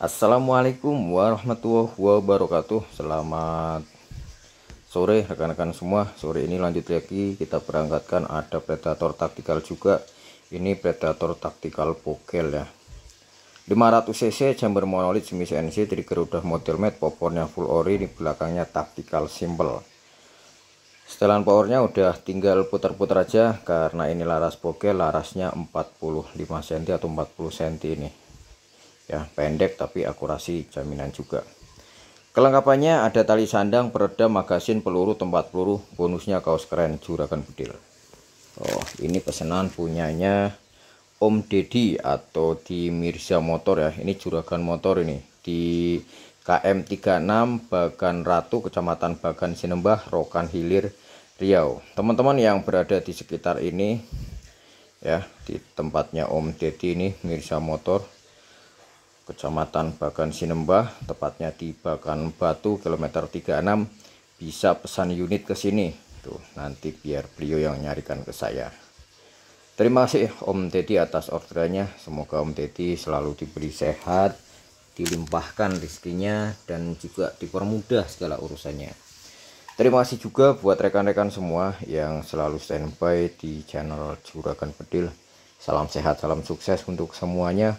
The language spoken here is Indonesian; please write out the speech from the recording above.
Assalamualaikum warahmatullahi wabarakatuh Selamat sore rekan-rekan semua Sore ini lanjut lagi kita berangkatkan ada predator taktikal juga Ini predator taktikal pokel ya 500cc chamber monolith semi CNC trigger udah model mat popornya full ori di belakangnya taktikal simple setelan powernya udah tinggal putar-putar aja karena ini laras pokel larasnya 45 cm atau 40 cm ini ya pendek tapi akurasi jaminan juga kelengkapannya ada tali sandang peredam magasin peluru tempat peluru bonusnya kaos keren juragan bedil Oh ini pesanan punyanya Om dedi atau di Mirza Motor ya ini juragan motor ini di KM36 Bagan Ratu Kecamatan Bagan Sinembah Rokan Hilir Riau teman-teman yang berada di sekitar ini ya di tempatnya Om dedi ini Mirza Motor Kecamatan Bagan Sinembah, tepatnya di Bagan Batu, kilometer 36, bisa pesan unit ke sini. Tuh, nanti biar beliau yang nyarikan ke saya. Terima kasih Om Teddy atas orderannya. Semoga Om Teddy selalu diberi sehat, dilimpahkan rezekinya, dan juga dipermudah segala urusannya. Terima kasih juga buat rekan-rekan semua yang selalu standby di channel Juragan Pedil. Salam sehat, salam sukses untuk semuanya.